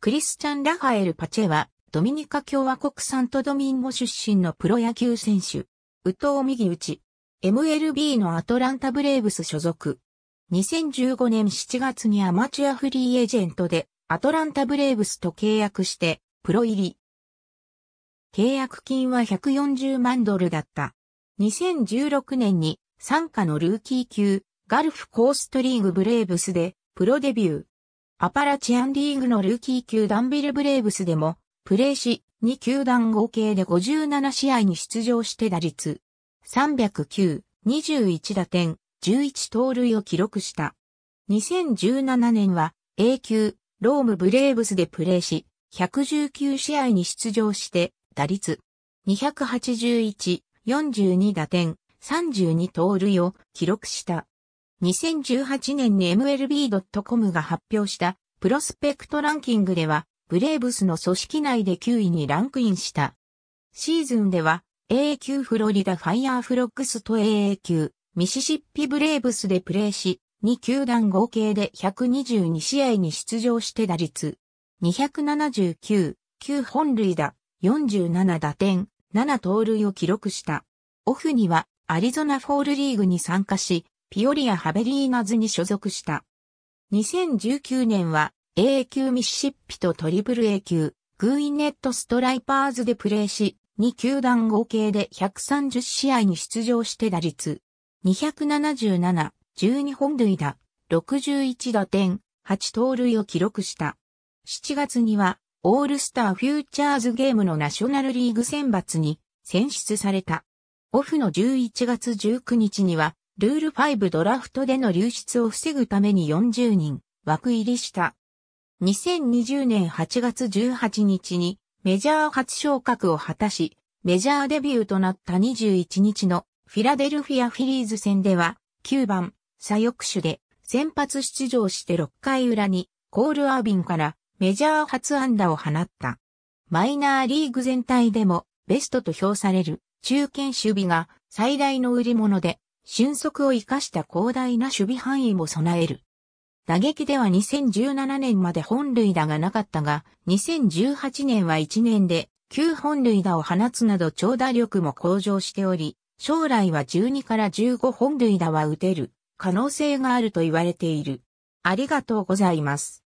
クリスチャン・ラファエル・パチェは、ドミニカ共和国サントドミンゴ出身のプロ野球選手。右投右打ち。MLB のアトランタブレーブス所属。2015年7月にアマチュアフリーエージェントでアトランタブレーブスと契約してプロ入り。契約金は140万ドルだった。2016年に参加のルーキー級ガルフコーストリーグブレーブスでプロデビュー。アパラチアンリーグのルーキー級ダンビルブレーブスでも、プレーし、2球団合計で57試合に出場して打率、309、21打点、11盗塁を記録した。2017年は A 級、ロームブレーブスでプレーし、119試合に出場して、打率、281、42打点、32盗塁を記録した。2018年に MLB.com が発表したプロスペクトランキングでは、ブレーブスの組織内で9位にランクインした。シーズンでは、AA 級フロリダファイアーフロックスと AA 級ミシシッピブレーブスでプレーし、2球団合計で122試合に出場して打率279、9本塁打、47打点、7盗塁を記録した。オフにはアリゾナフォールリーグに参加し、ピオリア・ハベリーナズに所属した。2019年は A 級ミシシッピとトリプル A 級、グーイネット・ストライパーズでプレーし、2球団合計で130試合に出場して打率、277、12本塁打、61打点、8盗塁を記録した。7月には、オールスターフューチャーズゲームのナショナルリーグ選抜に選出された。オフの11月19日には、ルール5ドラフトでの流出を防ぐために40人枠入りした。2020年8月18日にメジャー初昇格を果たし、メジャーデビューとなった21日のフィラデルフィアフィリーズ戦では9番左翼手で先発出場して6回裏にコール・アービンからメジャー初安打を放った。マイナーリーグ全体でもベストと評される中堅守備が最大の売り物で俊足を生かした広大な守備範囲も備える。打撃では2017年まで本塁打がなかったが、2018年は1年で9本塁打を放つなど長打力も向上しており、将来は12から15本塁打は打てる可能性があると言われている。ありがとうございます。